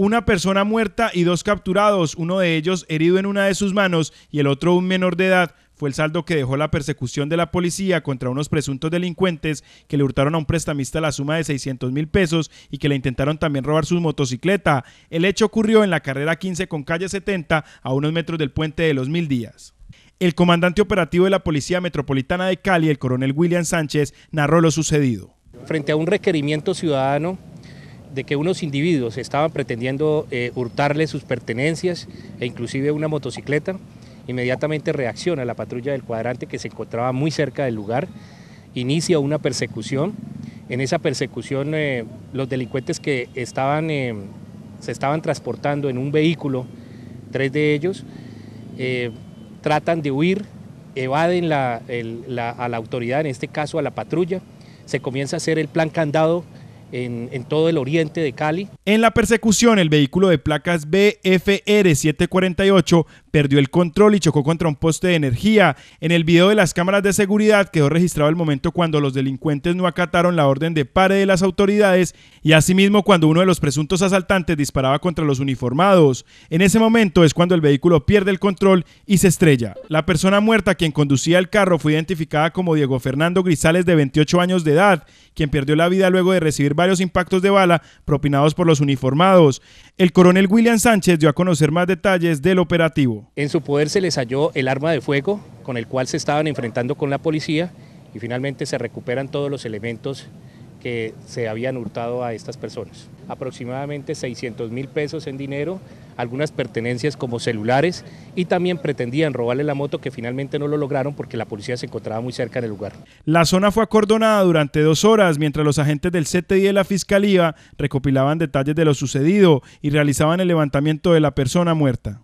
una persona muerta y dos capturados, uno de ellos herido en una de sus manos y el otro un menor de edad, fue el saldo que dejó la persecución de la policía contra unos presuntos delincuentes que le hurtaron a un prestamista la suma de 600 mil pesos y que le intentaron también robar su motocicleta. El hecho ocurrió en la carrera 15 con calle 70 a unos metros del puente de los Mil Días. El comandante operativo de la Policía Metropolitana de Cali, el coronel William Sánchez, narró lo sucedido. Frente a un requerimiento ciudadano de que unos individuos estaban pretendiendo eh, hurtarle sus pertenencias e inclusive una motocicleta. Inmediatamente reacciona la patrulla del cuadrante que se encontraba muy cerca del lugar, inicia una persecución. En esa persecución eh, los delincuentes que estaban, eh, se estaban transportando en un vehículo, tres de ellos, tratan de huir, evaden a la autoridad, en este caso a la patrulla. Se comienza a hacer el plan candado en, todo el oriente de Cali. En la persecución, el vehículo de placas BFR 748 perdió el control y chocó contra un poste de energía. En el video de las cámaras de seguridad quedó registrado el momento cuando los delincuentes no acataron la orden de pare de las autoridades y asimismo cuando uno de los presuntos asaltantes disparaba contra los uniformados. En ese momento es cuando el vehículo pierde el control y se estrella. La persona muerta quien conducía el carro fue identificada como Diego Fernando Grisales de 28 años de edad, quien perdió la vida luego de recibir varios impactos de bala propinados por los uniformados. El coronel William Sánchez dio a conocer más detalles del operativo. En su poder se les halló el arma de fuego con el cual se estaban enfrentando con la policía y finalmente se recuperan todos los elementos que se habían hurtado a estas personas. Aproximadamente 600 mil pesos en dinero, algunas pertenencias como celulares y también pretendían robarle la moto que finalmente no lo lograron porque la policía se encontraba muy cerca del lugar. La zona fue acordonada durante dos horas mientras los agentes del CTI de la Fiscalía recopilaban detalles de lo sucedido y realizaban el levantamiento de la persona muerta.